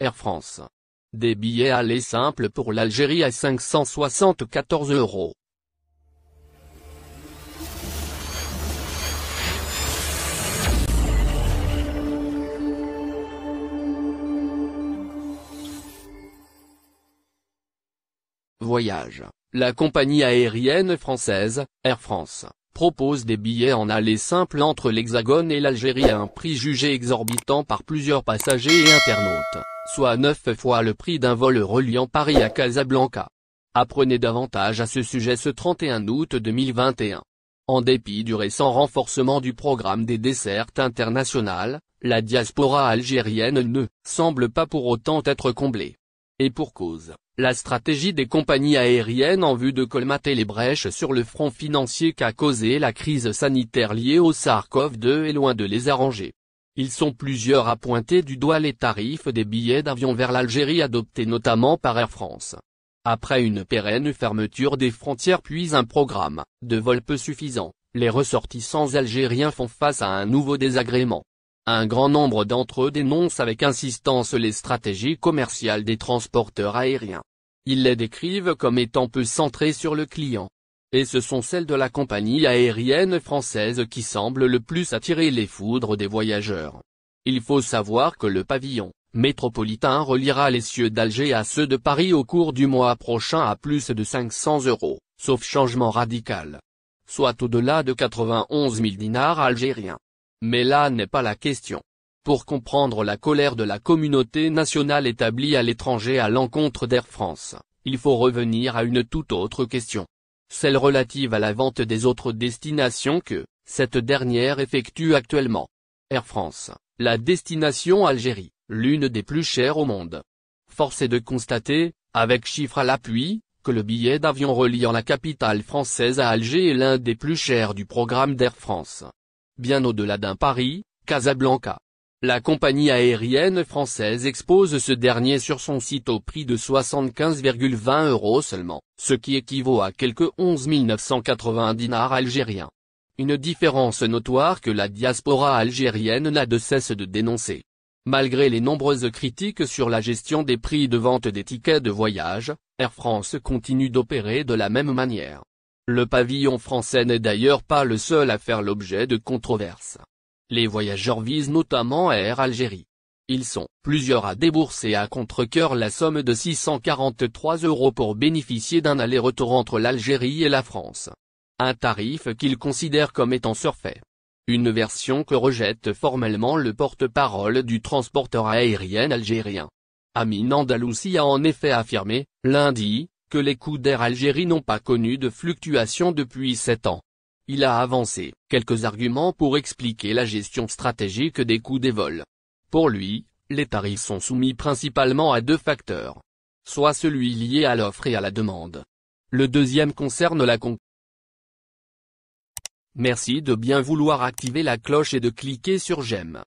Air France. Des billets aller simples pour l'Algérie à 574 euros. Voyage. La compagnie aérienne française, Air France, propose des billets en aller simple entre l'Hexagone et l'Algérie à un prix jugé exorbitant par plusieurs passagers et internautes, soit neuf fois le prix d'un vol reliant Paris à Casablanca. Apprenez davantage à ce sujet ce 31 août 2021. En dépit du récent renforcement du programme des dessertes internationales, la diaspora algérienne ne semble pas pour autant être comblée. Et pour cause la stratégie des compagnies aériennes en vue de colmater les brèches sur le front financier qu'a causé la crise sanitaire liée au SARS-CoV-2 est loin de les arranger. Ils sont plusieurs à pointer du doigt les tarifs des billets d'avion vers l'Algérie adoptés notamment par Air France. Après une pérenne fermeture des frontières puis un programme de vol peu suffisant, les ressortissants algériens font face à un nouveau désagrément. Un grand nombre d'entre eux dénoncent avec insistance les stratégies commerciales des transporteurs aériens. Ils les décrivent comme étant peu centrés sur le client. Et ce sont celles de la compagnie aérienne française qui semblent le plus attirer les foudres des voyageurs. Il faut savoir que le pavillon métropolitain reliera les cieux d'Alger à ceux de Paris au cours du mois prochain à plus de 500 euros, sauf changement radical. Soit au-delà de 91 000 dinars algériens. Mais là n'est pas la question pour comprendre la colère de la communauté nationale établie à l'étranger à l'encontre d'Air France, il faut revenir à une toute autre question. Celle relative à la vente des autres destinations que, cette dernière effectue actuellement. Air France, la destination Algérie, l'une des plus chères au monde. Force est de constater, avec chiffres à l'appui, que le billet d'avion reliant la capitale française à Alger est l'un des plus chers du programme d'Air France. Bien au-delà d'un Paris, Casablanca, la compagnie aérienne française expose ce dernier sur son site au prix de 75,20 euros seulement, ce qui équivaut à quelque 11 980 dinars algériens. Une différence notoire que la diaspora algérienne n'a de cesse de dénoncer. Malgré les nombreuses critiques sur la gestion des prix de vente des tickets de voyage, Air France continue d'opérer de la même manière. Le pavillon français n'est d'ailleurs pas le seul à faire l'objet de controverses. Les voyageurs visent notamment Air Algérie. Ils sont plusieurs à débourser à contre-cœur la somme de 643 euros pour bénéficier d'un aller-retour entre l'Algérie et la France. Un tarif qu'ils considèrent comme étant surfait. Une version que rejette formellement le porte-parole du transporteur aérien algérien. Amin Andalousi a en effet affirmé, lundi, que les coûts d'Air Algérie n'ont pas connu de fluctuations depuis sept ans. Il a avancé quelques arguments pour expliquer la gestion stratégique des coûts des vols. Pour lui, les tarifs sont soumis principalement à deux facteurs. Soit celui lié à l'offre et à la demande. Le deuxième concerne la concurrence. Merci de bien vouloir activer la cloche et de cliquer sur j'aime.